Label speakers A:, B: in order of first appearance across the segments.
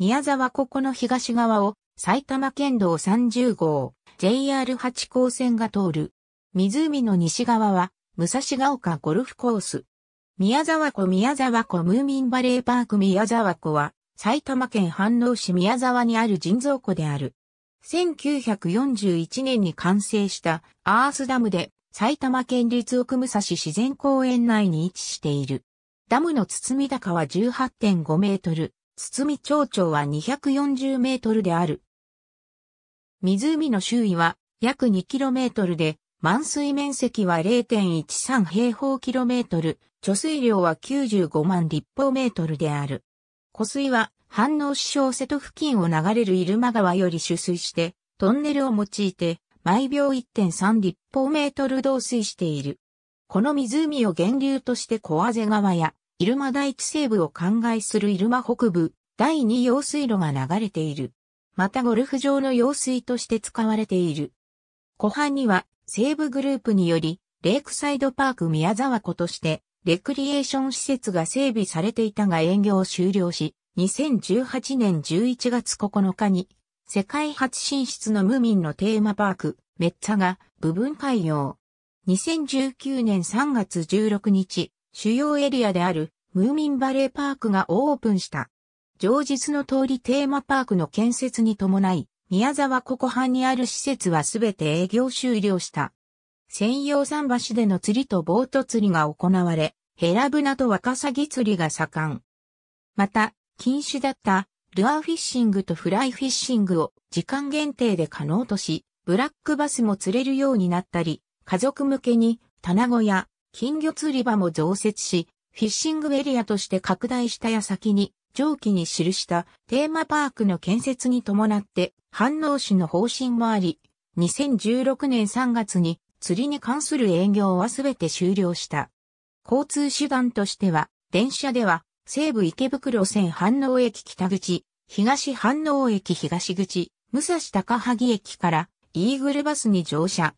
A: 宮沢ここの東側を埼玉県道30号 JR 八高線が通る。湖の西側は武蔵ヶ丘ゴルフコース。宮沢湖宮沢湖ムーミンバレーパーク宮沢湖は埼玉県飯能市宮沢にある人造湖である。1941年に完成したアースダムで埼玉県立奥武蔵自然公園内に位置している。ダムの包み高は18.5メートル、堤町長は240メートルである。湖の周囲は約2キロメートルで、満水面積は0.13平方キロメートル、貯水量は95万立方メートルである。湖水は、反応支障瀬戸付近を流れる入間川より取水して、トンネルを用いて、毎秒1.3立方メートル導水している。この湖を源流として小畔川や入間第一西部を灌漑する入間北部第二用水路が流れている。またゴルフ場の用水として使われている。湖畔には西部グループによりレイクサイドパーク宮沢湖としてレクリエーション施設が整備されていたが営業を終了し、2018年11月9日に世界初進出のムーミンのテーマパーク、メッツァが部分開業。2019年3月16日、主要エリアであるムーミンバレーパークがオープンした。上日の通りテーマパークの建設に伴い、宮沢湖湖畔にある施設はすべて営業終了した。専用桟橋での釣りとボート釣りが行われ、ヘラブナとワカサギ釣りが盛ん。また、禁止だったルアーフィッシングとフライフィッシングを時間限定で可能とし、ブラックバスも釣れるようになったり、家族向けに、棚子や金魚釣り場も増設し、フィッシングエリアとして拡大した矢先に、上記に記したテーマパークの建設に伴って反応市の方針もあり、2016年3月に釣りに関する営業はすべて終了した。交通手段としては、電車では西武池袋線反応駅北口、東反応駅東口、武蔵高萩駅からイーグルバスに乗車。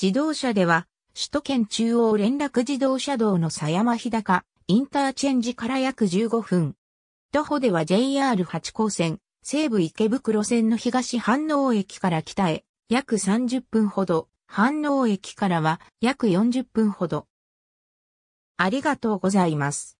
A: 自動車では首都圏中央連絡自動車道の狭山日高、インターチェンジから約15分。徒歩では j r 八高線、西武池袋線の東飯能駅から北へ約30分ほど、飯能駅からは約40分ほど。ありがとうございます。